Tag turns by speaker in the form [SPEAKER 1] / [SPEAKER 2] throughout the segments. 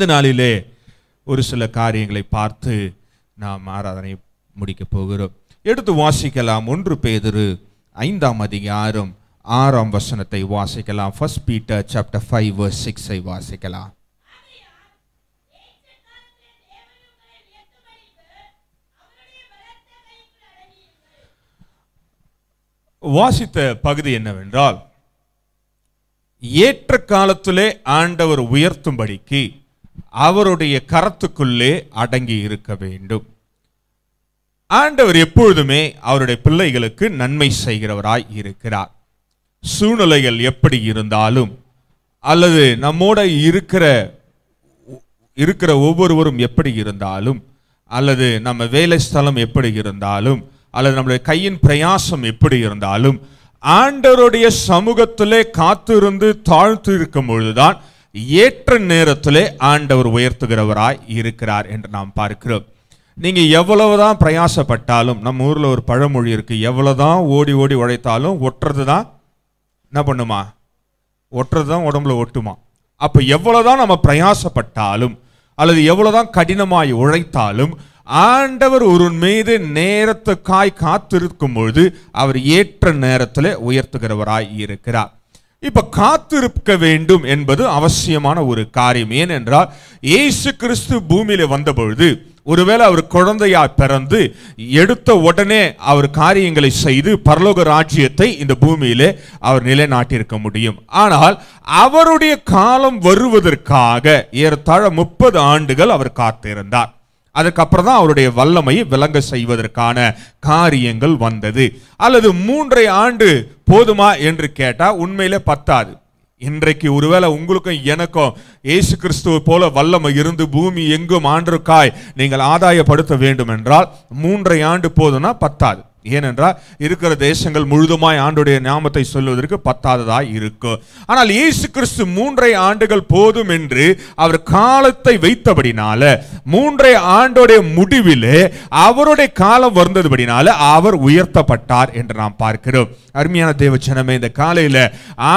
[SPEAKER 1] இந்த நாளிலே ஒரு சில காரியங்களை பார்த்து நாம் ஆராதனை முடிக்கப் போகிறோம் எடுத்து வாசிக்கலாம் ஒன்று பேதரு ஐந்தாம் அதிகாரம் ஆறாம் வசனத்தை வாசிக்கலாம் ஃபர்ஸ்ட் பீட்டர் சாப்டர் ஃபைவ் சிக்ஸை வாசிக்கலாம் வாசித்த பகுதி என்னவென்றால் ஏற்ற காலத்திலே ஆண்டவர் உயர்த்தும்படிக்கு அவருடைய கரத்துக்குள்ளே அடங்கி இருக்க வேண்டும் ஆண்டவர் எப்பொழுதுமே அவருடைய பிள்ளைகளுக்கு நன்மை செய்கிறவராய் இருக்கிறார் சூழ்நிலைகள் எப்படி இருந்தாலும் அல்லது நம்மோட இருக்கிற இருக்கிற ஒவ்வொருவரும் எப்படி இருந்தாலும் அல்லது நம்ம வேலை ஸ்தலம் எப்படி இருந்தாலும் அல்லது நம்முடைய கையின் பிரயாசம் எப்படி இருந்தாலும் ஆண்டவருடைய சமூகத்திலே காத்திருந்து தாழ்த்து இருக்கும் பொழுதுதான் ஏற்ற நேரத்திலே ஆண்டவர் உயர்த்துகிறவராய் இருக்கிறார் என்று நாம் பார்க்கிறோம் நீங்கள் எவ்வளவுதான் பிரயாசப்பட்டாலும் நம்ம ஊரில் ஒரு பழமொழி இருக்குது எவ்வளோதான் ஓடி ஓடி உழைத்தாலும் ஒட்டுறது தான் என்ன பண்ணுமா ஒட்டுறது தான் உடம்புல ஒட்டுமா அப்போ எவ்வளோதான் நம்ம பிரயாசப்பட்டாலும் அல்லது எவ்வளோதான் கடினமாய் உழைத்தாலும் ஆண்டவர் ஒரு மீது நேரத்துக்காய் காத்திருக்கும் பொழுது அவர் ஏற்ற நேரத்தில் உயர்த்துகிறவராய் இருக்கிறார் இப்போ காத்திருக்க வேண்டும் என்பது அவசியமான ஒரு காரியம் ஏனென்றால் இயேசு கிறிஸ்து பூமியில வந்த பொழுது ஒருவேளை அவர் குழந்தையா பிறந்து எடுத்த உடனே அவர் காரியங்களை செய்து பரலோக ராஜ்யத்தை இந்த பூமியிலே அவர் நிலைநாட்டியிருக்க முடியும் ஆனால் அவருடைய காலம் வருவதற்காக ஏறத்தாழ முப்பது ஆண்டுகள் அவர் காத்திருந்தார் அதுக்கப்புறம் தான் அவருடைய வல்லமையை விளங்க செய்வதற்கான காரியங்கள் வந்தது அல்லது மூன்றை ஆண்டு போதுமா என்று கேட்டால் உண்மையில பத்தாது இன்றைக்கு ஒருவேளை உங்களுக்கும் எனக்கும் ஏசு கிறிஸ்துவ போல வல்லமை இருந்து பூமி எங்கும் ஆண்டிருக்காய் நீங்கள் ஆதாயப்படுத்த வேண்டும் என்றால் மூன்றை ஆண்டு போதும்னா பத்தாது ஏனென்றால் இருக்கிற தேசங்கள் முழுதுமாய் ஆண்டுடைய நியாமத்தை சொல்வதற்கு பத்தாததாய் இருக்கும் ஆனால் இயேசு கிறிஸ்து மூன்றை ஆண்டுகள் போதும் என்று அவர் காலத்தை வைத்தபடினால மூன்றை ஆண்டுடைய முடிவிலே அவருடைய காலம் வந்ததுபடினால அவர் உயர்த்தப்பட்டார் என்று நாம் பார்க்கிறோம் அருமையான தேவச்சனமே இந்த காலையில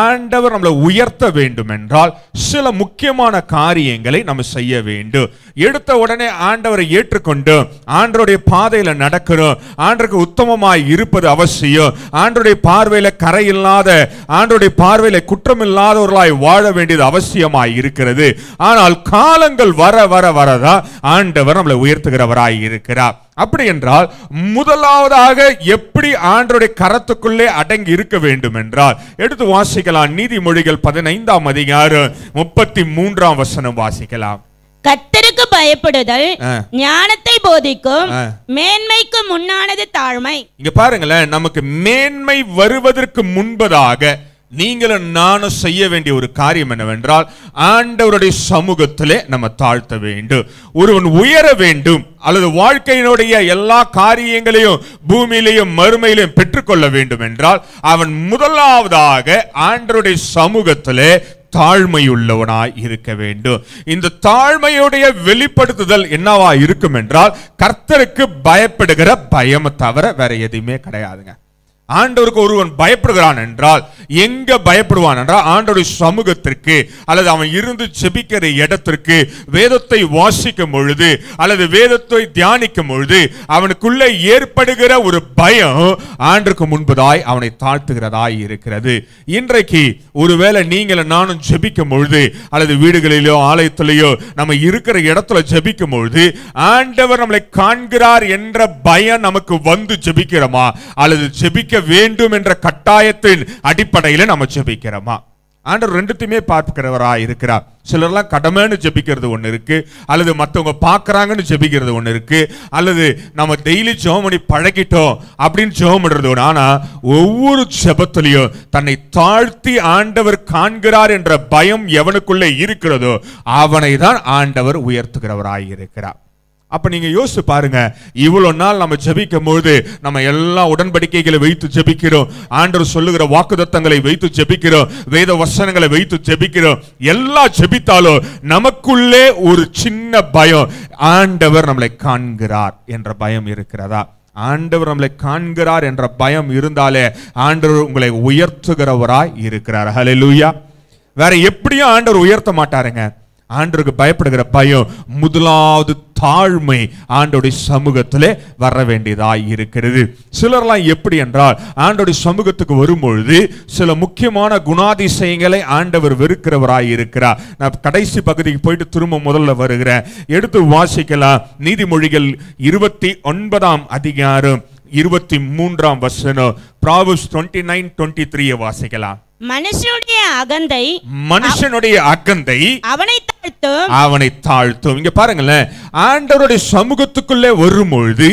[SPEAKER 1] ஆண்டவர் நம்மளை உயர்த்த வேண்டும் என்றால் சில முக்கியமான காரியங்களை நம்ம செய்ய வேண்டும் எடுத்த உடனே ஆண்டவரை ஏற்றுக்கொண்டு ஆண்டருடைய பாதையில் நடக்கிறோம் ஆண்டருக்கு உத்தம சமமாய் இருப்பது அவசியம் ஆண்டுடைய பார்வையில் கரை இல்லாத ஆண்டுடைய பார்வையில் குற்றம் இல்லாதவர்களாய் வாழ வேண்டியது அவசியமாய் இருக்கிறது ஆனால் காலங்கள் வர வர வரதா ஆண்டவர் நம்மளை உயர்த்துகிறவராய் இருக்கிறார் அப்படி என்றால் முதலாவதாக எப்படி ஆண்டருடைய கரத்துக்குள்ளே அடங்கி இருக்க வேண்டும் என்றால் எடுத்து வாசிக்கலாம் நீதிமொழிகள் பதினைந்தாம் அதிகாரம் முப்பத்தி மூன்றாம் வசனம் வாசிக்கலாம்
[SPEAKER 2] கத்தருக்கு பயப்படுதல் ஞானத்தை போதிக்கும் மேன்மைக்கு முன்னானது தாழ்மை
[SPEAKER 1] இங்க பாருங்களேன் நமக்கு மேன்மை வருவதற்கு முன்பதாக நீங்களும் நானும் செய்ய வேண்டிய ஒரு காரியம் என்னவென்றால் ஆண்டவருடைய சமூகத்திலே நம்ம தாழ்த்த வேண்டும் ஒருவன் உயர வேண்டும் அல்லது வாழ்க்கையினுடைய எல்லா காரியங்களையும் பூமியிலையும் மறுமையிலையும் பெற்றுக்கொள்ள வேண்டும் என்றால் அவன் முதலாவதாக ஆண்டருடைய சமூகத்திலே தாழ்மையுள்ளவனாய் இருக்க வேண்டும் இந்த தாழ்மையுடைய வெளிப்படுத்துதல் என்னவா இருக்கும் என்றால் கர்த்தருக்கு பயப்படுகிற பயம் தவிர வேற எதுவுமே கிடையாதுங்க ஆண்டவருக்கு ஒருவன் பயப்படுகிறான் என்றால் எங்க பயப்படுவான் என்றால் ஆண்டோடைய சமூகத்திற்கு அல்லது அவன் இருந்து செபிக்கிற இடத்திற்கு வேதத்தை வாசிக்கும் பொழுது அல்லது வேதத்தை தியானிக்கும் பொழுது அவனுக்குள்ளே ஏற்படுகிற ஒரு பயம் ஆண்டுக்கு முன்பதாய் அவனை தாழ்த்துகிறதாய் இருக்கிறது இன்றைக்கு ஒருவேளை நீங்கள் நானும் ஜெபிக்கும் பொழுது அல்லது வீடுகளிலோ ஆலயத்திலேயோ நம்ம இருக்கிற இடத்துல ஜெபிக்கும் பொழுது ஆண்டவர் நம்மளை காண்கிறார் என்ற பயம் நமக்கு வந்து ஜெபிக்கிறோமா அல்லது ஜெபிக்க ஜபிக்க வேண்டும் என்ற கட்டாயத்தின் அடிப்படையில் நம்ம ஜெபிக்கிறோமா ஆண்டவர் ரெண்டுத்தையுமே பார்க்கிறவரா இருக்கிறார் சிலர்லாம் கடமைன்னு ஜபிக்கிறது ஒன்று இருக்கு அல்லது மற்றவங்க பார்க்குறாங்கன்னு ஜெபிக்கிறது ஒன்று இருக்கு அல்லது நம்ம டெய்லி ஜெபம் பண்ணி பழகிட்டோம் அப்படின்னு ஜெபம் பண்ணுறது ஒன்று ஆனால் ஒவ்வொரு ஜெபத்துலையும் தன்னை தாழ்த்தி ஆண்டவர் காண்கிறார் என்ற பயம் எவனுக்குள்ளே இருக்கிறதோ அவனை தான் ஆண்டவர் உயர்த்துகிறவராய் இருக்கிறார் அப்போ நீங்கள் யோசிச்சு பாருங்க இவ்வளோ நாள் நம்ம ஜபிக்கும் பொழுது நம்ம எல்லா உடன்படிக்கைகளை வைத்து ஜபிக்கிறோம் ஆண்டவர் சொல்லுகிற வாக்குதத்தங்களை வைத்து ஜபிக்கிறோம் வேத வசனங்களை வைத்து ஜபிக்கிறோம் எல்லா ஜபித்தாலும் நமக்குள்ளே ஒரு சின்ன பயம் ஆண்டவர் நம்மளை காண்கிறார் என்ற பயம் இருக்கிறதா ஆண்டவர் நம்மளை காண்கிறார் என்ற பயம் இருந்தாலே ஆண்டவர் உங்களை உயர்த்துகிறவராய் இருக்கிறார் லூயா வேற எப்படியும் ஆண்டவர் உயர்த்த மாட்டாருங்க ஆண்டருக்கு பயப்படுகிற பயம் முதலாவது தாழ்மை ஆண்டோடைய சமூகத்திலே வர வேண்டியதாக இருக்கிறது சிலர்லாம் எப்படி என்றால் ஆண்டோடைய சமூகத்துக்கு வரும்பொழுது சில முக்கியமான குணாதிசயங்களை ஆண்டவர் வெறுக்கிறவராய் இருக்கிறார் நான் கடைசி பகுதிக்கு போயிட்டு திரும்ப முதல்ல வருகிறேன் எடுத்து வாசிக்கலாம் நீதிமொழிகள் இருபத்தி ஒன்பதாம் அதிகாரம் இருபத்தி மூன்றாம் வசனம் Proverbs twenty nine twenty three வாசிக்கலாம்
[SPEAKER 2] மனுஷனுடைய அகந்தை
[SPEAKER 1] மனுஷனுடைய அகந்தை அவனை அவனை தாழ்த்தும் இங்க பாருங்களேன் ஆண்டவருடைய சமூகத்துக்குள்ளே வரும்பொழுது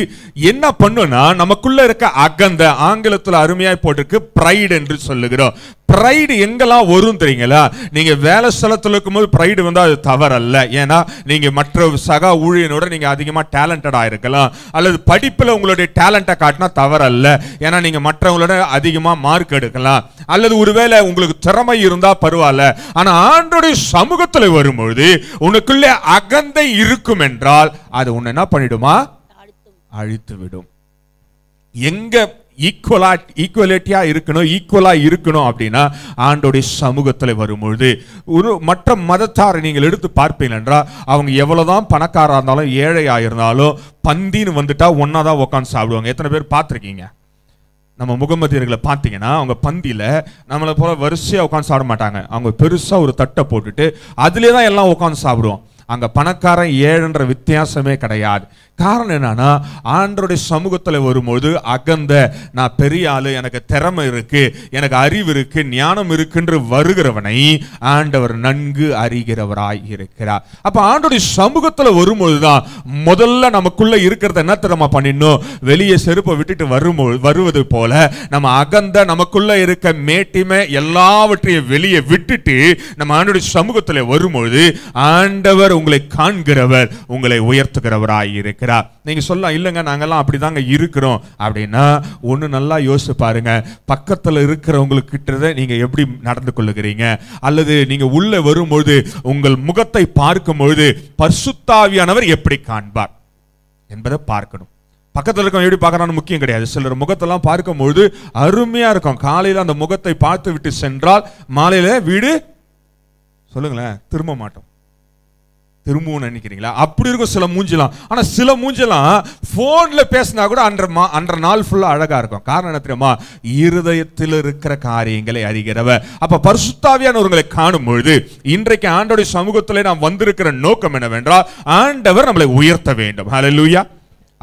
[SPEAKER 1] என்ன பண்ணுனா நமக்குள்ள இருக்க அகந்த ஆங்கிலத்தில் அருமையாய் போட்டிருக்கு பிரைட் என்று சொல்லுகிறோம் ப்ரைடு எங்கெல்லாம் வரும் தெரியுங்களா நீங்கள் வேலை ஸ்தலத்தில் இருக்கும்போது ப்ரைடு வந்து அது தவறல்ல ஏன்னா நீங்கள் மற்ற சக ஊழியனோட நீங்கள் அதிகமாக டேலண்டடாக இருக்கலாம் அல்லது படிப்பில் உங்களுடைய டேலண்ட்டை காட்டினா தவறல்ல ஏன்னா நீங்கள் மற்றவங்களோட அதிகமாக மார்க் எடுக்கலாம் அல்லது ஒருவேளை உங்களுக்கு திறமை இருந்தால் பரவாயில்ல ஆனால் ஆண்டோடைய சமூகத்தில் வரும்பொழுது உனக்குள்ளே அகந்தை இருக்கும் என்றால் அது உன்னை என்ன பண்ணிடுமா அழித்து விடும் எங்க ஈக்குவலா ஈக்குவலிட்டியா இருக்கணும் ஈக்குவலா இருக்கணும் அப்படின்னா ஆண்டோடைய சமூகத்தில் வரும்பொழுது ஒரு மற்ற மதத்தாரை நீங்கள் எடுத்து பார்ப்பீங்க என்றால் அவங்க எவ்வளவுதான் பணக்காராக இருந்தாலும் ஏழையாக இருந்தாலும் பந்தின்னு வந்துட்டா ஒன்றா தான் உட்காந்து சாப்பிடுவாங்க எத்தனை பேர் பார்த்துருக்கீங்க நம்ம முகமதியர்களை பார்த்தீங்கன்னா அவங்க பந்தியில் நம்மளை போல வரிசையாக உட்காந்து சாப்பிட மாட்டாங்க அவங்க பெருசாக ஒரு தட்டை போட்டுட்டு அதுலேயே தான் எல்லாம் உட்காந்து சாப்பிடுவோம் அங்கே பணக்காரன் ஏழுன்ற வித்தியாசமே கிடையாது காரணம் என்னன்னா ஆண்டருடைய சமூகத்தில் வரும்போது அகந்த நான் பெரிய ஆளு எனக்கு திறமை இருக்கு எனக்கு அறிவு இருக்கு ஞானம் இருக்குன்று வருகிறவனை ஆண்டவர் நன்கு அறிகிறவராய் இருக்கிறார் அப்ப ஆண்டோடைய சமூகத்தில் வரும்போது தான் முதல்ல நமக்குள்ள இருக்கிறத என்ன திறமா பண்ணிடணும் வெளியே செருப்பை விட்டுட்டு வரும்போது வருவது போல நம்ம அகந்த நமக்குள்ள இருக்க மேட்டிமை எல்லாவற்றையும் வெளியே விட்டுட்டு நம்ம ஆண்டோடைய சமூகத்தில் வரும்பொழுது ஆண்டவர் உங்களை காண்கிறவர் உங்களை உயர்த்துகிறவராய் இருக்கிறார் இருக்கிறா நீங்கள் சொல்லலாம் இல்லைங்க நாங்கள்லாம் அப்படி தாங்க இருக்கிறோம் அப்படின்னா ஒன்று நல்லா யோசிச்சு பாருங்க பக்கத்தில் இருக்கிறவங்களுக்கிட்டத நீங்கள் எப்படி நடந்து கொள்ளுகிறீங்க அல்லது நீங்கள் உள்ளே வரும்பொழுது உங்கள் முகத்தை பார்க்கும்பொழுது பர்சுத்தாவியானவர் எப்படி காண்பார் என்பதை பார்க்கணும் பக்கத்தில் இருக்க எப்படி பார்க்கறான்னு முக்கியம் கிடையாது சிலர் முகத்தெல்லாம் பார்க்கும்பொழுது அருமையாக இருக்கும் காலையில் அந்த முகத்தை பார்த்து விட்டு சென்றால் மாலையில் வீடு சொல்லுங்களேன் திரும்ப மாட்டோம் திரும்பவும் நினைக்கிறீங்களா அப்படி இருக்கும் சில மூஞ்சிலாம் ஆனால் சில மூஞ்சிலாம் ஃபோனில் பேசினா கூட அன்ற மா அன்ற நாள் ஃபுல்லாக அழகாக இருக்கும் காரணம் என்ன தெரியுமா இருதயத்தில் இருக்கிற காரியங்களை அறிகிறவ அப்போ பரிசுத்தாவியானவர்களை காணும் பொழுது இன்றைக்கு ஆண்டோடைய சமூகத்திலே நாம் வந்திருக்கிற நோக்கம் என்னவென்றால் ஆண்டவர் நம்மளை உயர்த்த வேண்டும் ஹலோ லூயா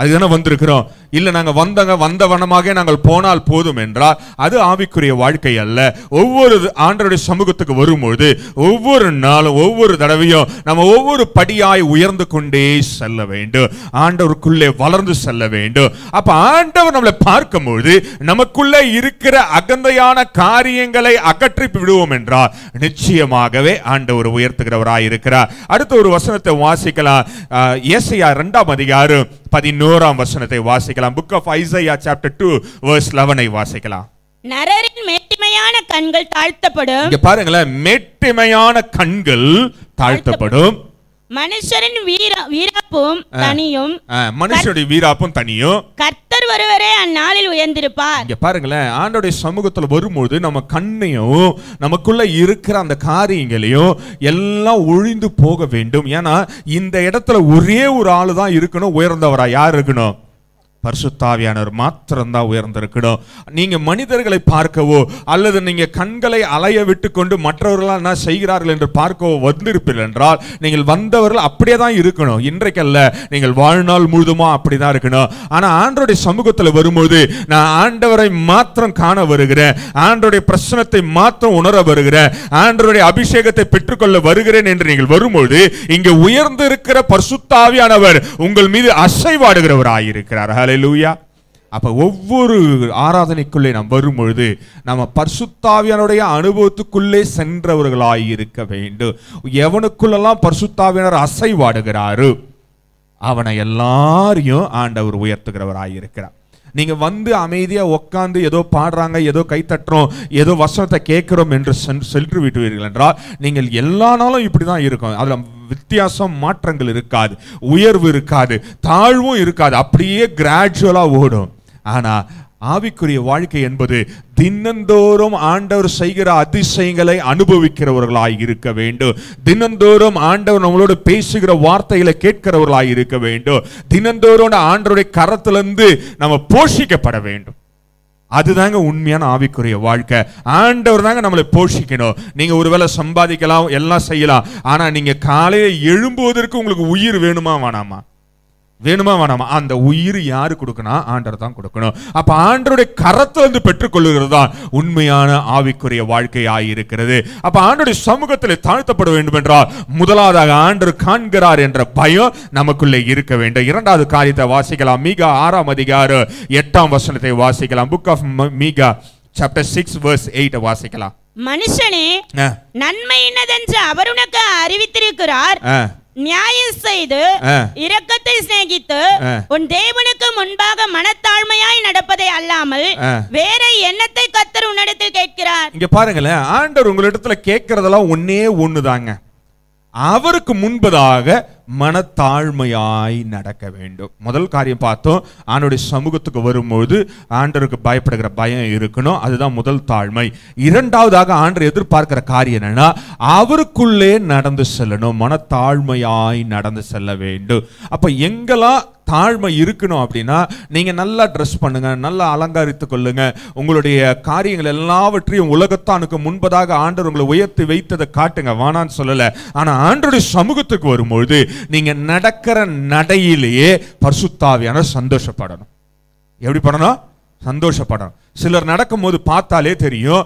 [SPEAKER 1] அதுதானே வந்திருக்கிறோம் இல்லை நாங்கள் வந்தங்க வந்தவனமாக நாங்கள் போனால் போதும் என்றால் அது ஆவிக்குரிய வாழ்க்கை அல்ல ஒவ்வொரு ஆண்டருடைய சமூகத்துக்கு வரும்பொழுது ஒவ்வொரு நாளும் ஒவ்வொரு தடவையும் நம்ம ஒவ்வொரு படியாய் உயர்ந்து கொண்டே செல்ல வேண்டும் ஆண்டவருக்குள்ளே வளர்ந்து செல்ல வேண்டும் அப்போ ஆண்டவர் நம்மளை பார்க்கும்பொழுது நமக்குள்ளே இருக்கிற அகந்தையான காரியங்களை அகற்றி விடுவோம் என்றால் நிச்சயமாகவே ஆண்டவர் உயர்த்துகிறவராய் இருக்கிறார் அடுத்த ஒரு வசனத்தை வாசிக்கலாம் இயேசையா ரெண்டாம் அதிகாரம் பதினோரு பதினோராம் வசனத்தை வாசிக்கலாம் book of Isaiah chapter two verse லெவனை வாசிக்கலாம்
[SPEAKER 2] நரரின் மேட்டிமையான கண்கள் தாழ்த்தப்படும் இங்க
[SPEAKER 1] பாருங்களேன் மேட்டிமையான கண்கள் தாழ்த்தப்படும்
[SPEAKER 2] மனுஷரின் வீராப்பும் தனியும்
[SPEAKER 1] மனுஷனுடைய வீராப்பும் தனியும்
[SPEAKER 2] கர்த்தர் ஒருவரே அந்நாளில் உயர்ந்திருப்பார்
[SPEAKER 1] இங்க பாருங்களேன் ஆண்டோடைய சமூகத்துல வரும்போது நம்ம கண்ணையும் நமக்குள்ள இருக்கிற அந்த காரியங்களையும் எல்லாம் ஒழிந்து போக வேண்டும் ஏன்னா இந்த இடத்துல ஒரே ஒரு ஆளு தான் இருக்கணும் உயர்ந்தவரா யார் இருக்கணும் பரிசுத்தாவியானவர் மாத்திரம்தான் உயர்ந்திருக்கணும் நீங்கள் மனிதர்களை பார்க்கவோ அல்லது நீங்கள் கண்களை அலைய விட்டு கொண்டு மற்றவர்களால் என்ன செய்கிறார்கள் என்று பார்க்கவோ வந்திருப்பீர்கள் என்றால் நீங்கள் வந்தவர்கள் அப்படியே தான் இருக்கணும் இன்றைக்கல்ல நீங்கள் வாழ்நாள் முழுதுமா அப்படி தான் இருக்கணும் ஆனால் ஆண்டோடைய சமூகத்தில் வரும்போது நான் ஆண்டவரை மாத்திரம் காண வருகிறேன் ஆண்டோடைய பிரச்சனத்தை மாத்திரம் உணர வருகிறேன் ஆண்டோடைய அபிஷேகத்தை பெற்றுக்கொள்ள வருகிறேன் என்று நீங்கள் வரும்போது இங்கே உயர்ந்திருக்கிற பரிசுத்தாவியானவர் உங்கள் மீது அசைவாடுகிறவராயிருக்கிறார் ஹலே ஹலெலூயா அப்போ ஒவ்வொரு ஆராதனைக்குள்ளே நாம் வரும்பொழுது நம்ம பர்சுத்தாவியனுடைய அனுபவத்துக்குள்ளே சென்றவர்களாய் இருக்க வேண்டும் எவனுக்குள்ளெல்லாம் பர்சுத்தாவியனர் அசைவாடுகிறாரு அவனை எல்லாரையும் ஆண்டவர் உயர்த்துகிறவராய் இருக்கிறார் நீங்கள் வந்து அமைதியாக உட்காந்து ஏதோ பாடுறாங்க ஏதோ கை தட்டுறோம் ஏதோ வசனத்தை கேட்குறோம் என்று சென்று விட்டுவீர்கள் என்றால் நீங்கள் எல்லா நாளும் இப்படி தான் இருக்கும் அதில் வித்தியாசம் மாற்றங்கள் இருக்காது உயர்வு இருக்காது தாழ்வும் இருக்காது அப்படியே கிராஜுவலாக ஓடும் ஆனால் ஆவிக்குரிய வாழ்க்கை என்பது தினந்தோறும் ஆண்டவர் செய்கிற அதிசயங்களை அனுபவிக்கிறவர்களாய் இருக்க வேண்டும் தினந்தோறும் ஆண்டவர் நம்மளோட பேசுகிற வார்த்தைகளை கேட்கிறவர்களாய் இருக்க வேண்டும் தினந்தோறும் ஆண்டவருடைய கரத்திலிருந்து நம்ம போஷிக்கப்பட வேண்டும் அதுதாங்க உண்மையான ஆவிக்குரிய வாழ்க்கை ஆண்டவர் தாங்க நம்மளை போஷிக்கணும் நீங்க ஒருவேளை சம்பாதிக்கலாம் எல்லாம் செய்யலாம் ஆனா நீங்க காலையை எழும்புவதற்கு உங்களுக்கு உயிர் வேணுமா வேணாமா வேணுமா வேணாமா அந்த உயிர் யாரு கொடுக்கணும் ஆண்டர் தான் கொடுக்கணும் அப்ப ஆண்டருடைய வந்து பெற்றுக்கொள்ளுகிறது தான் உண்மையான ஆவிக்குரிய வாழ்க்கையாக இருக்கிறது அப்ப ஆண்டருடைய சமூகத்தில் தாழ்த்தப்பட வேண்டும் என்றால் முதலாவதாக ஆண்டர் காண்கிறார் என்ற பயம் நமக்குள்ளே இருக்க வேண்டும் இரண்டாவது காரியத்தை வாசிக்கலாம் மீகா ஆறாம் அதிகாரம் எட்டாம் வசனத்தை வாசிக்கலாம் book of Micah chapter six verse eight வாசிக்கலாம்
[SPEAKER 2] மனுஷனே நன்மை என்னதென்று அவர் உனக்கு அறிவித்திருக்கிறார் நியாயம் செய்து இரக்கத்தை சிநேகித்து உன் தேவனுக்கு முன்பாக மனத்தாழ்மையாய் நடப்பதை அல்லாமல் வேற என்னத்தை கத்தர் உன்னிடத்தில்
[SPEAKER 1] கேட்கிறார் இங்க பாருங்களேன் ஆண்டவர் உங்களிடத்துல கேட்கறதெல்லாம் ஒன்னே ஒண்ணுதாங்க அவருக்கு முன்பதாக மனத்தாழ்மையாய் நடக்க வேண்டும் முதல் காரியம் பார்த்தோம் ஆண்டோடைய சமூகத்துக்கு வரும்போது ஆண்டருக்கு பயப்படுகிற பயம் இருக்கணும் அதுதான் முதல் தாழ்மை இரண்டாவதாக ஆண்டர் எதிர்பார்க்கிற காரியம் என்னன்னா அவருக்குள்ளே நடந்து செல்லணும் மனத்தாழ்மையாய் நடந்து செல்ல வேண்டும் அப்போ எங்கெல்லாம் தாழ்மை இருக்கணும் அப்படின்னா நீங்கள் நல்லா ட்ரெஸ் பண்ணுங்கள் நல்லா அலங்கரித்து கொள்ளுங்கள் உங்களுடைய காரியங்கள் எல்லாவற்றையும் உலகத்தானுக்கு முன்பதாக ஆண்டர் உங்களை உயர்த்தி வைத்ததை காட்டுங்க வானான்னு சொல்லலை ஆனால் ஆண்டருடைய சமூகத்துக்கு வரும்பொழுது நீங்கள் நடக்கிற நடையிலேயே பர்சுத்தாவியான சந்தோஷப்படணும் எப்படி பண்ணணும் சந்தோஷப்படணும் சிலர் நடக்கும்போது பார்த்தாலே தெரியும்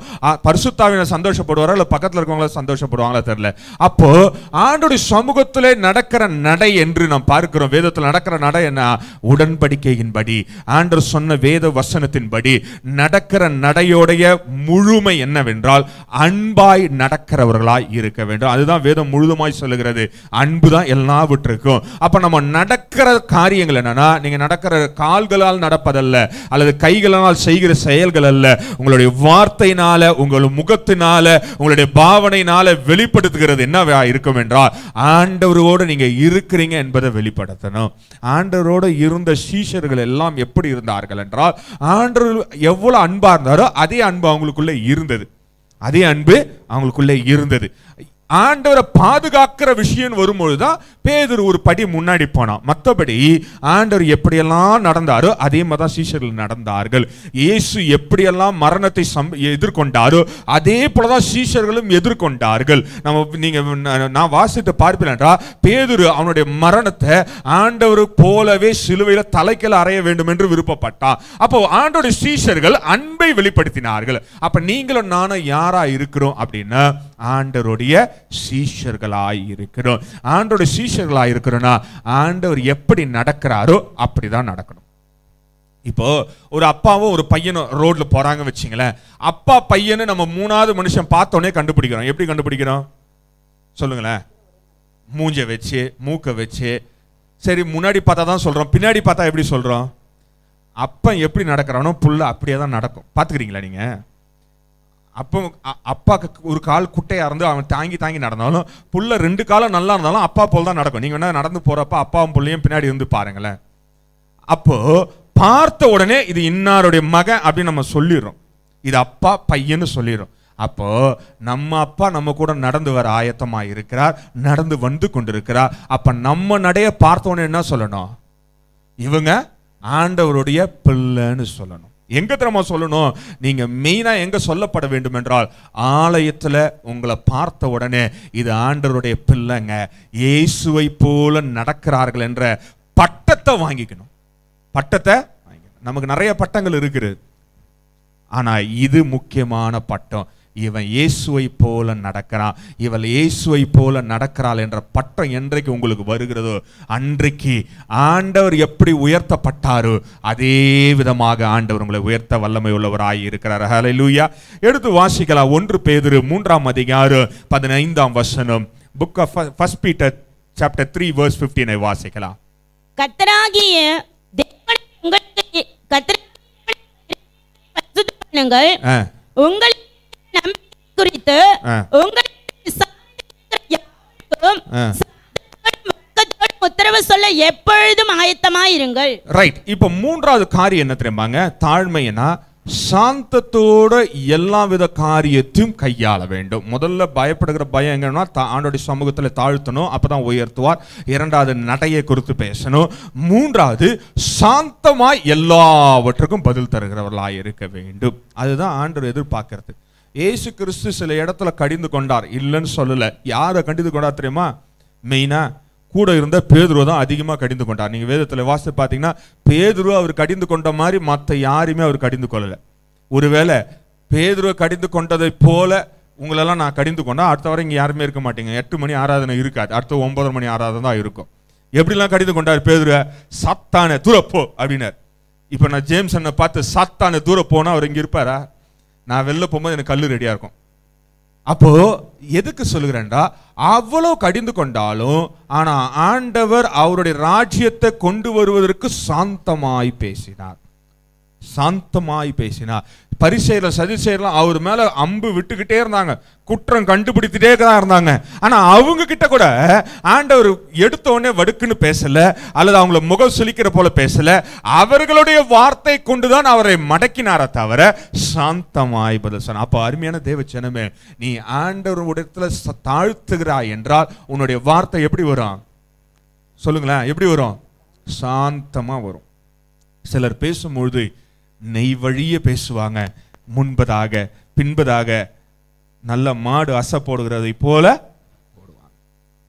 [SPEAKER 1] பரிசுத்தாவின சந்தோஷப்படுவாரா இல்லை பக்கத்தில் இருக்கவங்களா சந்தோஷப்படுவாங்களா தெரியல அப்போ ஆண்டுடைய சமூகத்திலே நடக்கிற நடை என்று நாம் பார்க்கிறோம் வேதத்தில் நடக்கிற நடை என்ன உடன்படிக்கையின்படி ஆண்டர் சொன்ன வேத வசனத்தின்படி நடக்கிற நடையோடைய முழுமை என்னவென்றால் அன்பாய் நடக்கிறவர்களாய் இருக்க வேண்டும் அதுதான் வேதம் முழுதுமாய் சொல்லுகிறது அன்பு தான் எல்லாவற்றிற்கும் அப்போ நம்ம நடக்கிற காரியங்கள் என்னன்னா நீங்கள் நடக்கிற கால்களால் நடப்பதல்ல அல்லது கைகளால் செய்கிற செயல் செயல்கள் அல்ல உங்களுடைய வார்த்தையினால உங்கள் முகத்தினால உங்களுடைய பாவனையினால வெளிப்படுத்துகிறது என்ன இருக்கும் என்றால் ஆண்டவரோடு நீங்க இருக்கிறீங்க என்பதை வெளிப்படுத்தணும் ஆண்டவரோடு இருந்த சீஷர்கள் எல்லாம் எப்படி இருந்தார்கள் என்றால் ஆண்டவர் எவ்வளவு அன்பா இருந்தாரோ அதே அன்பு அவங்களுக்குள்ள இருந்தது அதே அன்பு அவங்களுக்குள்ளே இருந்தது ஆண்டவரை பாதுகாக்கிற விஷயம் வரும்பொழுது தான் பேதர் ஒரு படி முன்னாடி போனான் மற்றபடி ஆண்டவர் எப்படியெல்லாம் நடந்தாரோ அதே மாதிரி தான் சீஷர்கள் நடந்தார்கள் இயேசு எப்படியெல்லாம் மரணத்தை சம் எதிர்கொண்டாரோ அதே போல தான் சீஷர்களும் எதிர்கொண்டார்கள் நம்ம நீங்கள் நான் வாசித்து பார்ப்பேன்டா பேதுரு அவனுடைய மரணத்தை ஆண்டவர் போலவே சிலுவையில் தலைக்கில் அறைய வேண்டும் என்று விருப்பப்பட்டான் அப்போ ஆண்டோடைய சீசர்கள் அன்பை வெளிப்படுத்தினார்கள் அப்போ நீங்களும் நானும் யாராக இருக்கிறோம் அப்படின்னா ஆண்டருடைய சீஷர்களாய் இருக்கிறோம் ஆண்டோட சீஷர்களாய் இருக்கிறோன்னா ஆண்டவர் எப்படி நடக்கிறாரோ அப்படி தான் நடக்கணும் இப்போ ஒரு அப்பாவும் ஒரு பையனும் ரோட்ல போறாங்க வச்சுங்களேன் அப்பா பையனு நம்ம மூணாவது மனுஷன் பார்த்தோன்னே கண்டுபிடிக்கிறோம் எப்படி கண்டுபிடிக்கிறோம் சொல்லுங்களேன் மூஞ்ச வச்சு மூக்கை வச்சு சரி முன்னாடி பார்த்தா தான் சொல்கிறோம் பின்னாடி பார்த்தா எப்படி சொல்கிறோம் அப்போ எப்படி நடக்கிறானோ புல்ல அப்படியே தான் நடக்கும் பாத்துக்கிறீங்களா நீங்கள் அப்போ அப்பாவுக்கு ஒரு கால் குட்டையாக இருந்து அவன் தாங்கி தாங்கி நடந்தாலும் புள்ள ரெண்டு காலம் நல்லா இருந்தாலும் அப்பா போல் தான் நடக்கும் நீங்கள் வேணால் நடந்து போகிறப்ப அப்பாவும் பிள்ளையும் பின்னாடி இருந்து பாருங்களேன் அப்போது பார்த்த உடனே இது இன்னாருடைய மகன் அப்படின்னு நம்ம சொல்லிடுறோம் இது அப்பா பையன்னு சொல்லிடுறோம் அப்போ நம்ம அப்பா நம்ம கூட நடந்து வர ஆயத்தமாக இருக்கிறார் நடந்து வந்து கொண்டிருக்கிறார் அப்போ நம்ம நடைய பார்த்தோன்னு என்ன சொல்லணும் இவங்க ஆண்டவருடைய பிள்ளைன்னு சொல்லணும் எங்கே தெரியுமா சொல்லணும் நீங்கள் மெயினாக எங்கே சொல்லப்பட வேண்டும் என்றால் ஆலயத்தில் உங்களை பார்த்த உடனே இது ஆண்டருடைய பிள்ளைங்க இயேசுவை போல நடக்கிறார்கள் என்ற பட்டத்தை வாங்கிக்கணும் பட்டத்தை நமக்கு நிறைய பட்டங்கள் இருக்குது ஆனால் இது முக்கியமான பட்டம் இவன் இயேசுவை போல நடக்கிறான் இவள் இயேசுவை போல நடக்கிறாள் என்ற பட்டம் என்றைக்கு உங்களுக்கு வருகிறதோ அன்றைக்கு ஆண்டவர் எப்படி உயர்த்தப்பட்டாரோ அதே விதமாக ஆண்டவர் உங்களை உயர்த்த வல்லமை உள்ளவராய் இருக்கிறார் லூயா எடுத்து வாசிக்கலாம் ஒன்று பேதிரு மூன்றாம் அதிகாறு பதினைந்தாம் வசனம் book of first Peter chapter three verse ஃபிஃப்டீனை வாசிக்கலாம்
[SPEAKER 2] கத்தராகிய உங்களுக்கு கத்தராகிய உங்களுக்கு குறித்து உத்தரவு சொல்ல எப்பொழுதும் ஆயத்தமாயிருங்கள்
[SPEAKER 1] ரைட் இப்ப மூன்றாவது காரியம் என்ன தெரியுமாங்க தாழ்மைனா சாந்தத்தோட எல்லா வித காரியத்தையும் கையாள வேண்டும் முதல்ல பயப்படுகிற பயம் எங்கன்னா ஆண்டோடைய சமூகத்தில் தாழ்த்தணும் அப்பதான் உயர்த்துவார் இரண்டாவது நடையை குறித்து பேசணும் மூன்றாவது சாந்தமாய் எல்லாவற்றுக்கும் பதில் தருகிறவர்களாக இருக்க வேண்டும் அதுதான் ஆண்டவர் எதிர்பார்க்கறது ஏசு கிறிஸ்து சில இடத்துல கடிந்து கொண்டார் இல்லைன்னு சொல்லலை யாரை கண்டித்து கொண்டார் தெரியுமா மெயினாக கூட இருந்த பேதுருவை தான் அதிகமாக கடிந்து கொண்டார் நீங்கள் வேதத்தில் வாசித்து பார்த்தீங்கன்னா பேதுரு அவர் கடிந்து கொண்ட மாதிரி மற்ற யாரையுமே அவர் கடிந்து கொள்ளலை ஒருவேளை பேதுருவை கடிந்து கொண்டதை போல உங்களெல்லாம் நான் கடிந்து கொண்டா அடுத்த வரை இங்கே யாருமே இருக்க மாட்டீங்க எட்டு மணி ஆராதனை இருக்காது அடுத்த ஒன்பது மணி ஆராதனை தான் இருக்கும் எப்படிலாம் கடிந்து கொண்டார் பேதுருவை சத்தானே தூரப்போ அப்படின்னார் இப்போ நான் ஜேம்ஸ் அண்ணை பார்த்து தூரம் தூரப்போனால் அவர் இங்கே இருப்பாரா நான் வெளில போகும்போது எனக்கு கல் ரெடியாக இருக்கும் அப்போ எதுக்கு சொல்லுகிறேன்டா அவ்வளோ கடிந்து கொண்டாலும் ஆனால் ஆண்டவர் அவருடைய ராஜ்யத்தை கொண்டு வருவதற்கு சாந்தமாய் பேசினார் சாந்தமாய் பேசினார் பரிசெயல சதி செய்யலாம் அவர் மேலே அம்பு விட்டுக்கிட்டே இருந்தாங்க குற்றம் கண்டுபிடித்துட்டே தான் இருந்தாங்க ஆனால் அவங்க கிட்ட கூட ஆண்டவர் எடுத்த உடனே வடுக்குன்னு பேசலை அல்லது அவங்கள முகம் சுலிக்கிற போல பேசலை அவர்களுடைய வார்த்தை கொண்டு தான் அவரை மடக்கினார தவிர சாந்தமாய் பதில் சொன்ன அப்போ அருமையான சனமே நீ ஆண்டவருடைய தாழ்த்துகிறாய் என்றால் உன்னுடைய வார்த்தை எப்படி வரும் சொல்லுங்களேன் எப்படி வரும் சாந்தமாக வரும் சிலர் பேசும்பொழுது நெய் வழிய பேசுவாங்க முன்பதாக பின்பதாக நல்ல மாடு அசை போடுகிறதை போல போடுவாங்க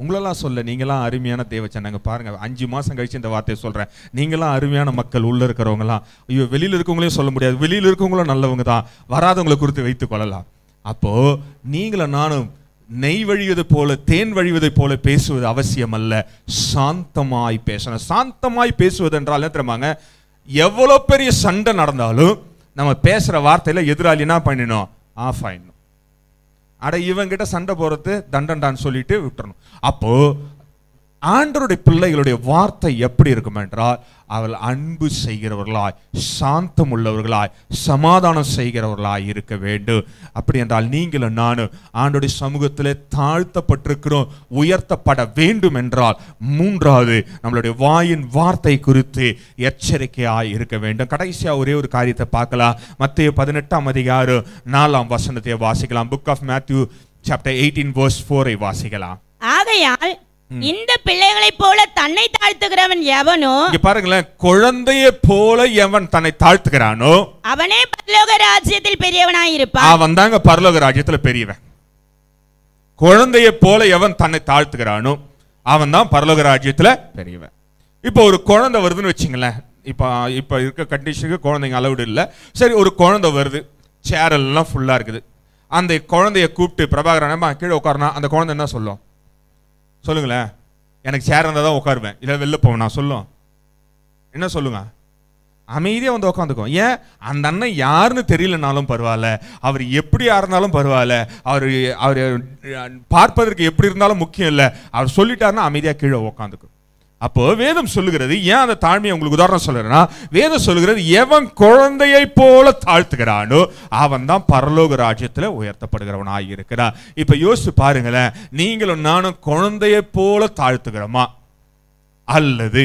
[SPEAKER 1] உங்களெல்லாம் சொல்ல நீங்களாம் அருமையான தேவச்சனாங்க பாருங்க அஞ்சு மாசம் கழிச்சு இந்த வார்த்தையை சொல்றேன் நீங்களாம் அருமையான மக்கள் உள்ள இருக்கிறவங்களாம் ஐயோ வெளியில் இருக்கவங்களையும் சொல்ல முடியாது வெளியில் இருக்கவங்களும் நல்லவங்க தான் வராதவங்களை குறித்து வைத்துக் கொள்ளலாம் அப்போ நீங்களும் நானும் நெய் வழிவதை போல தேன் வழிவதை போல பேசுவது அவசியம் அல்ல சாந்தமாய் பேசணும் சாந்தமாய் பேசுவது என்றால் என்ன தெரியுமாங்க எவ்வளோ பெரிய சண்டை நடந்தாலும் நம்ம பேசுகிற வார்த்தையில் எதிராளி என்ன பண்ணிடணும் ஆஃப் ஆயிடணும் அட இவங்கிட்ட சண்டை போகிறது தண்டன்டான்னு சொல்லிட்டு விட்டுறணும் அப்போது ஆண்டருடைய பிள்ளைகளுடைய வார்த்தை எப்படி இருக்கும் என்றால் அவள் அன்பு செய்கிறவர்களாய் சாந்தம் உள்ளவர்களாய் சமாதானம் செய்கிறவர்களாய் இருக்க வேண்டும் அப்படி என்றால் நீங்களும் நானும் ஆண்டுடைய சமூகத்தில் தாழ்த்தப்பட்டிருக்கிறோம் உயர்த்தப்பட வேண்டும் என்றால் மூன்றாவது நம்மளுடைய வாயின் வார்த்தை குறித்து எச்சரிக்கையாய் இருக்க வேண்டும் கடைசியாக ஒரே ஒரு காரியத்தை பார்க்கலாம் மத்திய பதினெட்டாம் அதிகாரம் நாலாம் வசனத்தை வாசிக்கலாம் book of Matthew chapter eighteen verse ஃபோரை வாசிக்கலாம்
[SPEAKER 2] ஆகையால் இந்த பிள்ளைகளை போல தன்னை தாழ்த்துகிறவன் எவனோ
[SPEAKER 1] பாருங்களேன் குழந்தையை போல எவன் தன்னை தாழ்த்துகிறானோ
[SPEAKER 2] அவனே பரலோக ராஜ்யத்தில் பெரியவனாயிருப்பான்
[SPEAKER 1] அவன் தாங்க பரலோக ராஜ்யத்துல பெரியவன் குழந்தையை போல எவன் தன்னை தாழ்த்துகிறானோ அவன் தான் பரலோக ராஜ்யத்துல பெரியவன் இப்போ ஒரு குழந்தை வருதுன்னு வச்சுங்களேன் இப்போ இப்போ இருக்க கண்டிஷனுக்கு குழந்தைங்க அளவுடு இல்லை சரி ஒரு குழந்தை வருது சேரெல்லாம் ஃபுல்லாக இருக்குது அந்த குழந்தைய கூப்பிட்டு பிரபாகரனமா கீழே உட்காரனா அந்த குழந்தை என்ன சொல்லும் சொல்லுங்களேன் எனக்கு சேர் இருந்தால் தான் உட்காருவேன் இல்லை வெளில போவேன் நான் சொல்லும் என்ன சொல்லுங்க அமைதியாக வந்து உட்காந்துக்கும் ஏன் அந்த அண்ணன் யாருன்னு தெரியலனாலும் பரவாயில்ல அவர் எப்படி இருந்தாலும் பரவாயில்ல அவர் அவர் பார்ப்பதற்கு எப்படி இருந்தாலும் முக்கியம் இல்லை அவர் சொல்லிட்டாருன்னா அமைதியாக கீழே உட்காந்துக்கும் அப்போ வேதம் சொல்லுகிறது ஏன் அந்த தாழ்மையை உங்களுக்கு உதாரணம் சொல்லுறேன்னா வேதம் சொல்லுகிறது எவன் குழந்தையை போல தாழ்த்துகிறானோ அவன் தான் பரலோக ராஜ்யத்தில் உயர்த்தப்படுகிறவனாக இருக்கிறான் இப்போ யோசிச்சு பாருங்களேன் நீங்களும் நானும் குழந்தையை போல தாழ்த்துகிறோமா அல்லது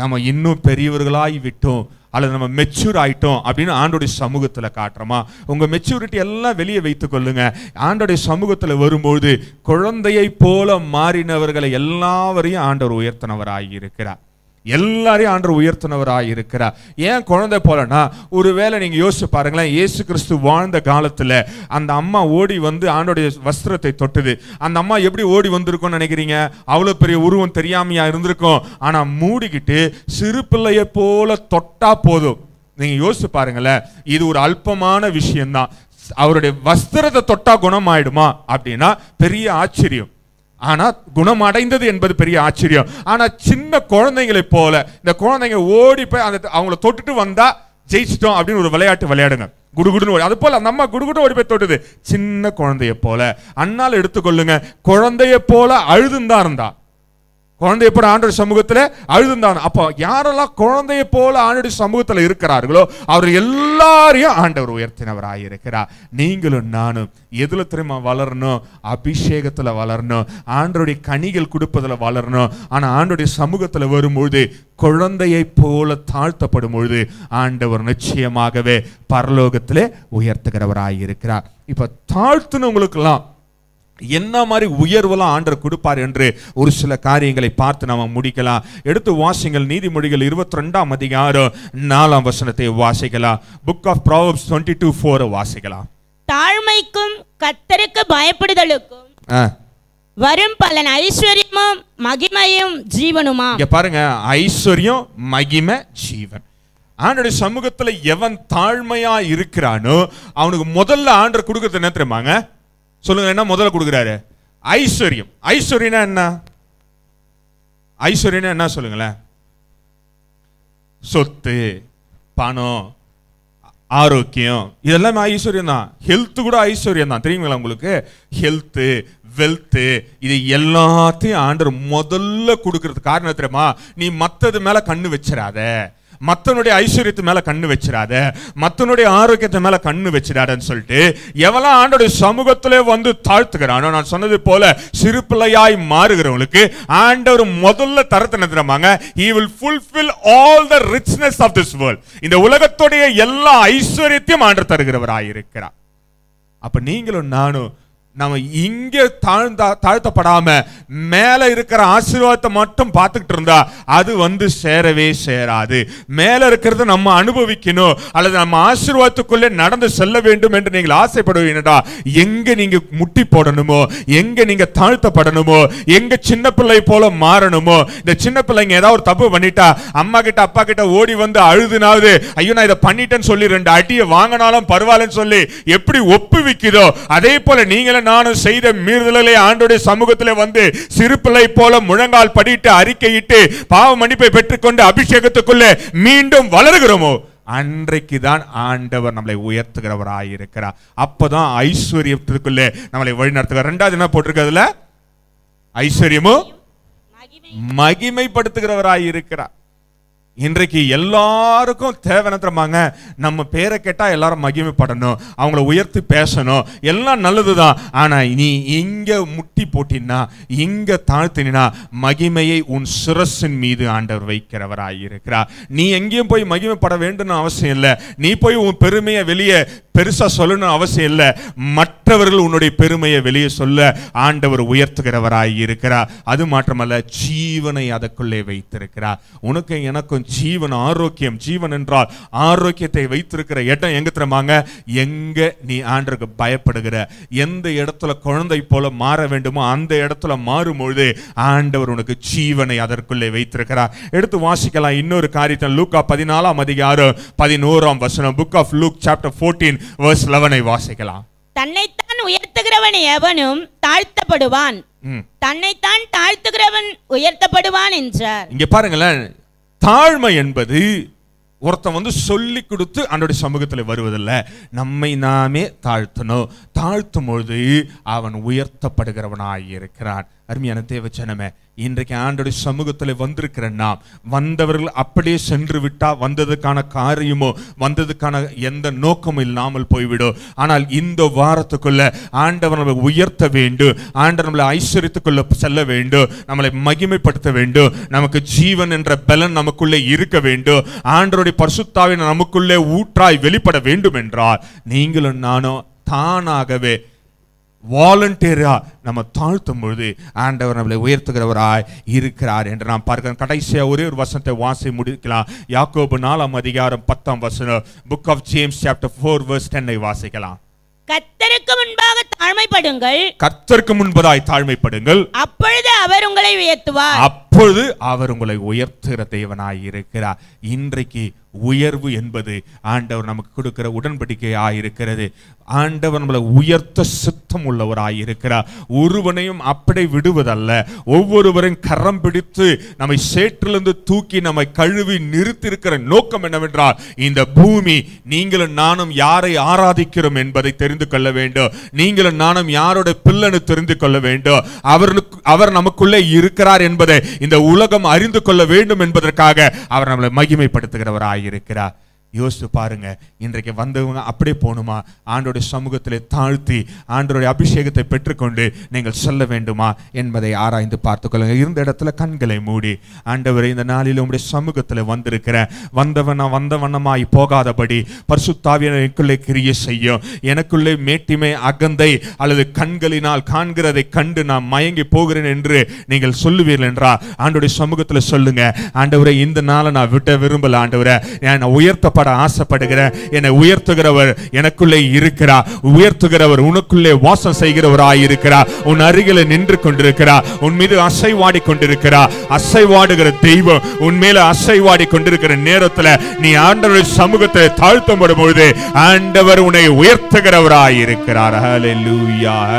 [SPEAKER 1] நம்ம இன்னும் பெரியவர்களாய் விட்டோம் அல்லது நம்ம மெச்சூர் ஆயிட்டோம் அப்படின்னு ஆண்டோடைய சமூகத்தில் காட்டுறோமா உங்கள் மெச்சூரிட்டி எல்லாம் வெளியே வைத்து கொள்ளுங்க ஆண்டோடைய சமூகத்தில் வரும்போது குழந்தையை போல மாறினவர்களை எல்லாவரையும் ஆண்டவர் உயர்த்தினவராகி இருக்கிறார் எல்லாரையும் ஆண்டு உயர்த்தினவராக இருக்கிறார் ஏன் குழந்தை போலனா ஒருவேளை நீங்கள் யோசிச்சு பாருங்களேன் ஏசு கிறிஸ்து வாழ்ந்த காலத்தில் அந்த அம்மா ஓடி வந்து ஆண்டோடைய வஸ்திரத்தை தொட்டுது அந்த அம்மா எப்படி ஓடி வந்திருக்கும்னு நினைக்கிறீங்க அவ்வளோ பெரிய உருவம் தெரியாமையா இருந்திருக்கும் ஆனால் மூடிக்கிட்டு சிறு பிள்ளைய போல தொட்டா போதும் நீங்கள் யோசிச்சு பாருங்களேன் இது ஒரு அல்பமான விஷயம்தான் அவருடைய வஸ்திரத்தை தொட்டா குணம் ஆயிடுமா அப்படின்னா பெரிய ஆச்சரியம் ஆனால் குணமடைந்தது என்பது பெரிய ஆச்சரியம் ஆனால் சின்ன குழந்தைங்களை போல இந்த குழந்தைங்க ஓடி போய் அந்த அவங்கள தொட்டுட்டு வந்தால் ஜெயிச்சிட்டோம் அப்படின்னு ஒரு விளையாட்டு விளையாடுங்க குடுகுடுன்னு ஓடி அது போல் அந்த அம்மா குடுகுடு ஓடி போய் தொட்டுது சின்ன குழந்தைய போல அண்ணால் எடுத்துக்கொள்ளுங்க குழந்தைய போல தான் இருந்தா குழந்தை எப்படி ஆண்டோட சமூகத்தில் அழுதுந்தான் அப்போ யாரெல்லாம் குழந்தையை போல ஆண்டோட சமூகத்தில் இருக்கிறார்களோ அவர் எல்லாரையும் ஆண்டவர் உயர்த்தினவராக இருக்கிறார் நீங்களும் நானும் எதில் திரும்ப வளரணும் அபிஷேகத்தில் வளரணும் ஆண்டோடைய கனிகள் கொடுப்பதில் வளரணும் ஆனால் ஆண்டோடைய சமூகத்தில் வரும்பொழுது குழந்தையை போல தாழ்த்தப்படும் பொழுது ஆண்டவர் நிச்சயமாகவே பரலோகத்திலே உயர்த்துகிறவராக இருக்கிறார் இப்போ தாழ்த்துனவங்களுக்கெல்லாம் என்ன மாதிரி உயர்வெல்லாம் ஆண்டர் கொடுப்பார் என்று ஒரு சில காரியங்களை பார்த்து நாம் முடிக்கலாம் எடுத்து வாசிங்கள் நீதிமொழிகள் இருபத்தி ரெண்டாம் அதிகாரம் நாலாம் வசனத்தை வாசிக்கலாம் book of Proverbs twenty two four வாசிக்கலாம்
[SPEAKER 2] தாழ்மைக்கும் கத்தருக்கு பயப்படுதலுக்கும் வரும் பலன் ஐஸ்வர்யமும் மகிமையும் ஜீவனுமா
[SPEAKER 1] இங்க பாருங்க ஐஸ்வர்யம் மகிமை ஜீவன் ஆண்டோடைய சமூகத்துல எவன் தாழ்மையா இருக்கிறானோ அவனுக்கு முதல்ல ஆண்டர் கொடுக்கறது என்ன தெரியுமாங்க சொல்லுங்க என்ன முதல்ல கொடுக்குறாரு ஐஸ்வர்யம் ஐஸ்வர்யனா என்ன ஐஸ்வர்யனா என்ன சொல்லுங்களேன் சொத்து பணம் ஆரோக்கியம் இதெல்லாம் ஐஸ்வர்யம் தான் ஹெல்த்து கூட ஐஸ்வர்யம் தான் தெரியுங்களா உங்களுக்கு ஹெல்த்து வெல்த்து இது எல்லாத்தையும் ஆண்டர் முதல்ல கொடுக்கறது காரணம் தெரியுமா நீ மற்றது மேலே கண்ணு வச்சிடாத மத்தனுடைய ஐஸ்வர்யத்து மேல கண்ணு வச்சிடாத மத்தனுடைய ஆரோக்கியத்து மேல கண்ணு வச்சிடாதன்னு சொல்லிட்டு எவ்வளோ ஆண்டோடைய சமூகத்திலே வந்து தாழ்த்துக்கிறானோ நான் சொன்னது போல சிறு பிள்ளையாய் மாறுகிறவங்களுக்கு ஆண்டவர் முதல்ல தரத்தை நிறுத்துறாங்க he will fulfil all the richness of this world இந்த உலகத்துடைய எல்லா ஐஸ்வர்யத்தையும் ஆண்டு தருகிறவராயிருக்கிறார் அப்ப நீங்களும் நானும் நம்ம இங்கே தாழ்ந்தா தாழ்த்தப்படாம மேலே இருக்கிற ஆசீர்வாதத்தை மட்டும் பார்த்துக்கிட்டு இருந்தா அது வந்து சேரவே சேராது மேலே இருக்கிறத நம்ம அனுபவிக்கணும் அல்லது நம்ம ஆசீர்வாதத்துக்குள்ளே நடந்து செல்ல வேண்டும் என்று நீங்கள் ஆசைப்படுவீங்கடா எங்க நீங்க முட்டி போடணுமோ எங்க நீங்க தாழ்த்தப்படணுமோ எங்க சின்ன பிள்ளை போல மாறணுமோ இந்த சின்ன பிள்ளைங்க ஏதாவது ஒரு தப்பு பண்ணிட்டா அம்மா கிட்ட அப்பா கிட்ட ஓடி வந்து அழுதுனாவது ஐயோ நான் இதை பண்ணிட்டேன்னு சொல்லி ரெண்டு அடியை வாங்கினாலும் பரவாயில்லன்னு சொல்லி எப்படி ஒப்புவிக்கிறோ அதே போல நீங்களும் நானும் செய்த மீறுதலே ஆண்டுடைய சமூகத்தில் வந்து சிறு போல முழங்கால் படிட்டு அறிக்கையிட்டு பாவ மன்னிப்பை பெற்றுக்கொண்டு அபிஷேகத்துக்குள்ளே மீண்டும் வளர்கிறோமோ அன்றைக்கு தான் ஆண்டவர் நம்மளை உயர்த்துகிறவராயிருக்கிறார் இருக்கிறார் அப்போதான் ஐஸ்வர்யத்திற்குள்ளே நம்மளை வழிநடத்துகிறார் ரெண்டாவது என்ன போட்டிருக்கிறதுல ஐஸ்வர்யமும் மகிமைப்படுத்துகிறவராயிருக்கிறார் இன்றைக்கு எல்லாருக்கும் தேவைனத்திரமாங்க நம்ம பேரை கேட்டால் எல்லாரும் மகிமைப்படணும் அவங்கள உயர்த்தி பேசணும் எல்லாம் நல்லது தான் ஆனால் நீ இங்கே முட்டி போட்டினா இங்கே தாழ்த்தினா மகிமையை உன் சிரசின் மீது ஆண்டவர் வைக்கிறவராயிருக்கிறார் நீ எங்கேயும் போய் மகிமைப்பட வேண்டும்னு அவசியம் இல்லை நீ போய் உன் பெருமையை வெளியே பெருசாக சொல்லணும் அவசியம் இல்லை மற்றவர்கள் உன்னுடைய பெருமையை வெளியே சொல்ல ஆண்டவர் உயர்த்துகிறவராய் இருக்கிறார் அது மாற்றமல்ல ஜீவனை அதற்குள்ளே வைத்திருக்கிறார் உனக்கும் எனக்கும் ஜீவன் ஆரோக்கியம் ஜீவன் என்றால் ஆரோக்கியத்தை வைத்திருக்கிற இடம் எங்க தெரியுமாங்க எங்க நீ ஆண்டருக்கு பயப்படுகிற எந்த இடத்துல குழந்தை போல மாற வேண்டுமோ அந்த இடத்துல மாறும்பொழுது ஆண்டவர் உனக்கு ஜீவனை அதற்குள்ளே வைத்திருக்கிறார் எடுத்து வாசிக்கலாம் இன்னொரு காரியத்தை லூக்கா பதினாலாம் அதிகாரம் பதினோராம் வசனம் book of Luke chapter fourteen verse லெவனை வாசிக்கலாம்
[SPEAKER 2] தன்னைத்தான் உயர்த்துகிறவன் எவனும் தாழ்த்தப்படுவான் தன்னைத்தான் தாழ்த்துகிறவன் உயர்த்தப்படுவான் என்றார்
[SPEAKER 1] இங்க பாருங்களேன் தாழ்மை என்பது ஒருத்தன் வந்து சொல்லி கொடுத்து அன்றைய சமூகத்தில் வருவதில்லை நம்மை நாமே தாழ்த்தணும் தாழ்த்தும் பொழுது அவன் உயர்த்தப்படுகிறவனாய் இருக்கிறான் அருமையான ஜனமே இன்றைக்கு ஆண்டோடைய சமூகத்தில் வந்திருக்கிற நாம் வந்தவர்கள் அப்படியே சென்று விட்டால் வந்ததுக்கான காரியமோ வந்ததுக்கான எந்த நோக்கமும் இல்லாமல் போய்விடும் ஆனால் இந்த வாரத்துக்குள்ள ஆண்டவர் நம்மளை உயர்த்த வேண்டும் ஆண்டவர் நம்மளை ஐஸ்வர்யத்துக்குள்ள செல்ல வேண்டும் நம்மளை மகிமைப்படுத்த வேண்டும் நமக்கு ஜீவன் என்ற பலன் நமக்குள்ளே இருக்க வேண்டும் ஆண்டருடைய பரிசுத்தாவின் நமக்குள்ளே ஊற்றாய் வெளிப்பட வேண்டும் என்றால் நீங்களும் நானும் தானாகவே வாலண்டியராக நம்ம தாழ்த்தும் பொழுது ஆண்டவர் நம்மளை உயர்த்துகிறவராய் இருக்கிறார் என்று நாம் பார்க்கிறோம் கடைசியாக ஒரே ஒரு வசனத்தை வாசி முடிக்கலாம் யாக்கோபு நாலாம் அதிகாரம் பத்தாம் வசனம் book of James chapter four verse டென்னை வாசிக்கலாம்
[SPEAKER 2] கர்த்தருக்கு முன்பாக தாழ்மைப்படுங்கள்
[SPEAKER 1] கர்த்தருக்கு முன்பதாய் தாழ்மைப்படுங்கள்
[SPEAKER 2] அப்பொழுது அவர் உங்களை உயர்த்துவார்
[SPEAKER 1] அப்பொழுது அவர் உங்களை உயர்த்துகிற தேவனாய் இருக்கிறார் இன்றைக்கு உயர்வு என்பது ஆண்டவர் நமக்கு கொடுக்கிற உடன்படிக்கையாக இருக்கிறது ஆண்டவர் நம்மளை உயர்த்த சுத்தம் உள்ளவராக இருக்கிறார் ஒருவனையும் அப்படி விடுவதல்ல ஒவ்வொருவரையும் கரம் பிடித்து நம்மை சேற்றிலிருந்து தூக்கி நம்மை கழுவி நிறுத்தியிருக்கிற நோக்கம் என்னவென்றால் இந்த பூமி நீங்களும் நானும் யாரை ஆராதிக்கிறோம் என்பதை தெரிந்து கொள்ள வேண்டும் நீங்களும் நானும் யாரோட பிள்ளைன்னு தெரிந்து கொள்ள வேண்டும் அவர்களுக்கு அவர் நமக்குள்ளே இருக்கிறார் என்பதை இந்த உலகம் அறிந்து கொள்ள வேண்டும் என்பதற்காக அவர் நம்மளை மகிமைப்படுத்துகிறவராய் aire யோசித்து பாருங்க இன்றைக்கு வந்தவங்க அப்படியே போகணுமா ஆண்டோடைய சமூகத்தில் தாழ்த்தி ஆண்டோடைய அபிஷேகத்தை பெற்றுக்கொண்டு நீங்கள் செல்ல வேண்டுமா என்பதை ஆராய்ந்து பார்த்துக்கொள்ளுங்க இருந்த இடத்துல கண்களை மூடி ஆண்டவர் இந்த நாளில் உங்களுடைய சமூகத்தில் வந்திருக்கிறேன் வந்தவன வந்தவனமாய் போகாதபடி பர்சுத்தாவியனுக்குள்ளே கிரிய செய்யும் எனக்குள்ளே மேட்டிமை அகந்தை அல்லது கண்களினால் காண்கிறதை கண்டு நான் மயங்கி போகிறேன் என்று நீங்கள் சொல்லுவீர்கள் என்றா ஆண்டோடைய சமூகத்தில் சொல்லுங்க ஆண்டவரை இந்த நாளை நான் விட்ட விரும்பல ஆண்டவரை நான் உயர்த்த வெளிப்பட ஆசைப்படுகிற என்னை உயர்த்துகிறவர் எனக்குள்ளே இருக்கிறார் உயர்த்துகிறவர் உனக்குள்ளே வாசம் செய்கிறவராய் உன் அருகில நின்று கொண்டிருக்கிறார் உன் மீது அசைவாடி கொண்டிருக்கிறார் அசைவாடுகிற தெய்வம் உன் மேல அசைவாடி கொண்டிருக்கிற நேரத்துல நீ ஆண்டவர் சமூகத்தை தாழ்த்தும் பொழுது ஆண்டவர் உன்னை உயர்த்துகிறவராயிருக்கிறார் இருக்கிறார்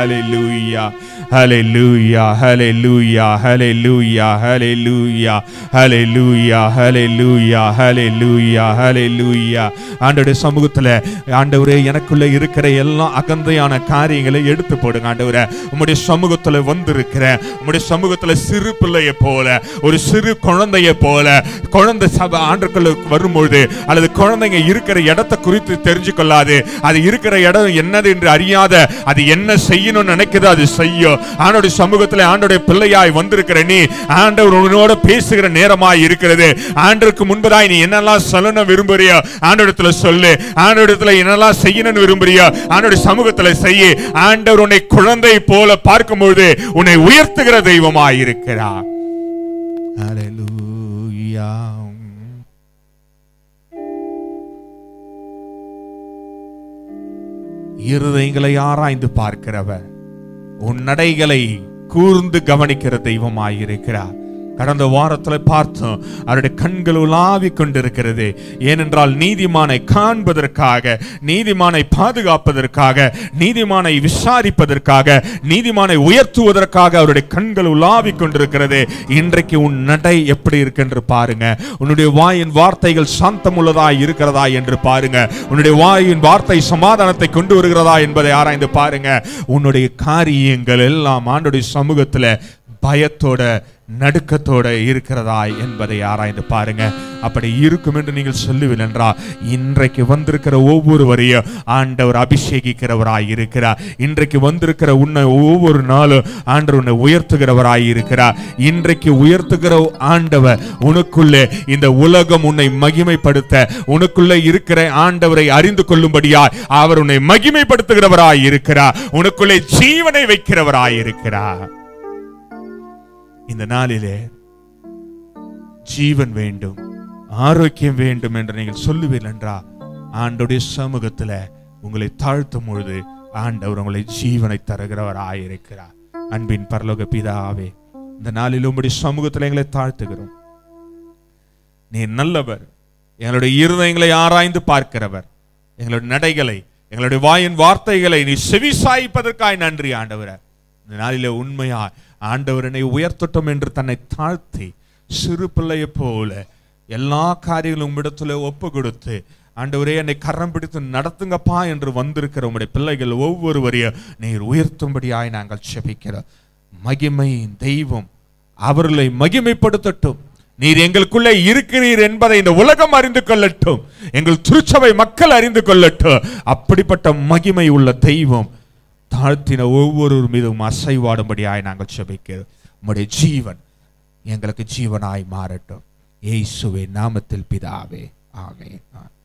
[SPEAKER 1] ஹalleluya ஹலெலூயா ஹலெலூயா ஹலெலூயா ஹலெலூயா ஹலெலூயா ஹலெலூயா ஹலெலூயா ஹலெலூயா ஆண்டோடைய சமூகத்தில் ஆண்டவரே எனக்குள்ளே இருக்கிற எல்லா அகந்தையான காரியங்களை எடுத்து போடுங்க ஆண்டவரே உம்முடைய சமூகத்தில் வந்திருக்கிற உம்முடைய சமூகத்தில் சிறு பிள்ளையை போல ஒரு சிறு குழந்தையை போல குழந்தை சபை ஆண்டுக்குள்ள வரும்பொழுது அல்லது குழந்தைங்க இருக்கிற இடத்தை குறித்து தெரிஞ்சு அது இருக்கிற இடம் என்னது என்று அறியாத அது என்ன செய்யணும்னு நினைக்குதோ அது செய்யும் ஆண்டோடைய சமூகத்தில் ஆண்டோடைய பிள்ளையாய் வந்திருக்கிற நீ ஆண்டவர் உன்னோட பேசுகிற நேரமாய் இருக்கிறது ஆண்டருக்கு முன்பதாய் நீ என்னெல்லாம் சொல்லணும் விரும்புறியோ ஆண்டோடத்தில் சொல்லு ஆண்டோடத்தில் என்னெல்லாம் செய்யணும்னு விரும்புறியோ ஆண்டோட சமூகத்தில் செய்ய ஆண்டவர் உன்னை குழந்தை போல பார்க்கும்பொழுது உன்னை உயர்த்துகிற தெய்வமாய் இருக்கிறார் இருதயங்களை ஆராய்ந்து பார்க்கிறவர் உன் நடைகளை கூர்ந்து கவனிக்கிற தெய்வமாயிருக்கிறார் கடந்த வாரத்தில் பார்த்தோம் அவருடைய கண்கள் உலாவி கொண்டிருக்கிறது ஏனென்றால் நீதிமானை காண்பதற்காக நீதிமானை பாதுகாப்பதற்காக நீதிமானை விசாரிப்பதற்காக நீதிமானை உயர்த்துவதற்காக அவருடைய கண்கள் உலாவி கொண்டிருக்கிறது இன்றைக்கு உன் நடை எப்படி இருக்கு என்று பாருங்க உன்னுடைய வாயின் வார்த்தைகள் சாந்தம் உள்ளதா இருக்கிறதா என்று பாருங்க உன்னுடைய வாயின் வார்த்தை சமாதானத்தை கொண்டு வருகிறதா என்பதை ஆராய்ந்து பாருங்க உன்னுடைய காரியங்கள் எல்லாம் ஆண்டுடைய சமூகத்தில் பயத்தோட நடுக்கத்தோட இருக்கிறதா என்பதை ஆராய்ந்து பாருங்க அப்படி இருக்கும் என்று நீங்கள் சொல்லுவில் என்றா இன்றைக்கு வந்திருக்கிற ஒவ்வொருவரையும் ஆண்டவர் அபிஷேகிக்கிறவராய் இருக்கிறார் இன்றைக்கு வந்திருக்கிற உன்னை ஒவ்வொரு நாளும் ஆண்டவர் உன்னை உயர்த்துகிறவராய் இருக்கிறார் இன்றைக்கு உயர்த்துகிற ஆண்டவர் உனக்குள்ளே இந்த உலகம் உன்னை மகிமைப்படுத்த உனக்குள்ளே இருக்கிற ஆண்டவரை அறிந்து கொள்ளும்படியாய் அவர் உன்னை மகிமைப்படுத்துகிறவராய் இருக்கிறார் உனக்குள்ளே ஜீவனை வைக்கிறவராய் இருக்கிறார் இந்த நாளிலே ஜீவன் வேண்டும் ஆரோக்கியம் வேண்டும் என்று நீங்கள் சொல்லுவீர்கள் என்றா ஆண்டுடைய சமூகத்தில் உங்களை தாழ்த்தும் பொழுது ஆண்டவர் உங்களை ஜீவனை தருகிறவர் ஆயிருக்கிறார் அன்பின் பரலோக பிதாவே இந்த நாளில் உங்களுடைய சமூகத்தில் எங்களை தாழ்த்துகிறோம் நீ நல்லவர் எங்களுடைய இருதயங்களை ஆராய்ந்து பார்க்கிறவர் எங்களுடைய நடைகளை எங்களுடைய வாயின் வார்த்தைகளை நீ செவி சாய்ப்பதற்காய் நன்றி ஆண்டவர இந்த நாளில உண்மையா ஆண்டவர் என்னை உயர்த்தட்டும் என்று தன்னை தாழ்த்தி சிறு பிள்ளையை போல எல்லா காரியங்களும் உம்மிடத்துல ஒப்பு கொடுத்து ஆண்டவரே என்னை கரம் பிடித்து நடத்துங்கப்பா என்று வந்திருக்கிற உம்முடைய பிள்ளைகள் ஒவ்வொருவரையும் நீர் உயர்த்தும்படியாய் நாங்கள் செபிக்கிறோம் மகிமையின் தெய்வம் அவர்களை மகிமைப்படுத்தட்டும் நீர் எங்களுக்குள்ளே இருக்கிறீர் என்பதை இந்த உலகம் அறிந்து கொள்ளட்டும் எங்கள் திருச்சபை மக்கள் அறிந்து கொள்ளட்டும் அப்படிப்பட்ட மகிமை உள்ள தெய்வம் தாழ்த்தின ஒவ்வொருவர் மீதும் அசைவாடும்படியாய் நாங்கள் செபிக்கிறோம் உம்முடைய ஜீவன் எங்களுக்கு ஜீவனாய் மாறட்டும் ஏசுவே நாமத்தில் பிதாவே ஆமே ஆமே